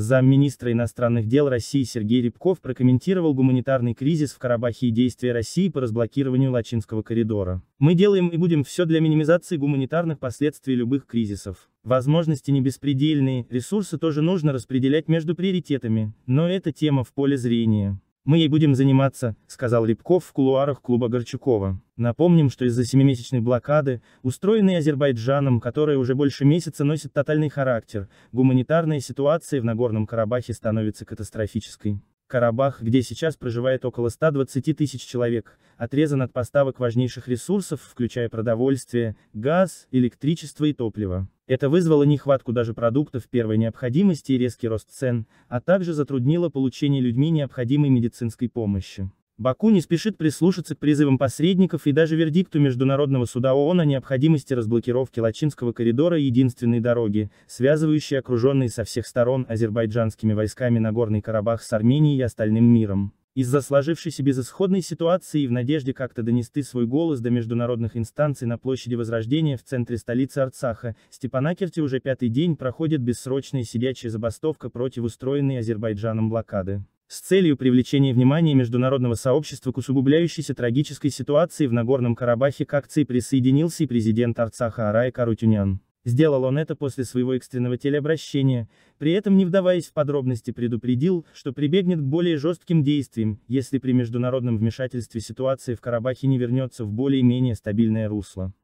Замминистра иностранных дел России Сергей Рябков прокомментировал гуманитарный кризис в Карабахе и действия России по разблокированию Лачинского коридора. «Мы делаем и будем все для минимизации гуманитарных последствий любых кризисов. Возможности не беспредельные, ресурсы тоже нужно распределять между приоритетами, но это тема в поле зрения. «Мы ей будем заниматься», — сказал Липков в кулуарах клуба Горчукова. Напомним, что из-за семимесячной блокады, устроенной Азербайджаном, которая уже больше месяца носит тотальный характер, гуманитарная ситуация в Нагорном Карабахе становится катастрофической. Карабах, где сейчас проживает около 120 тысяч человек, отрезан от поставок важнейших ресурсов, включая продовольствие, газ, электричество и топливо. Это вызвало нехватку даже продуктов первой необходимости и резкий рост цен, а также затруднило получение людьми необходимой медицинской помощи. Баку не спешит прислушаться к призывам посредников и даже вердикту Международного суда ООН о необходимости разблокировки Лачинского коридора единственной дороги, связывающей окруженные со всех сторон азербайджанскими войсками Нагорный Карабах с Арменией и остальным миром. Из-за сложившейся безысходной ситуации и в надежде как-то донести свой голос до международных инстанций на площади Возрождения в центре столицы Арцаха, Степанакерте уже пятый день проходит бессрочная сидячая забастовка против устроенной Азербайджаном блокады. С целью привлечения внимания международного сообщества к усугубляющейся трагической ситуации в Нагорном Карабахе к акции присоединился и президент Арцаха Арай Карутюнян. Сделал он это после своего экстренного телеобращения, при этом не вдаваясь в подробности предупредил, что прибегнет к более жестким действиям, если при международном вмешательстве ситуация в Карабахе не вернется в более-менее стабильное русло.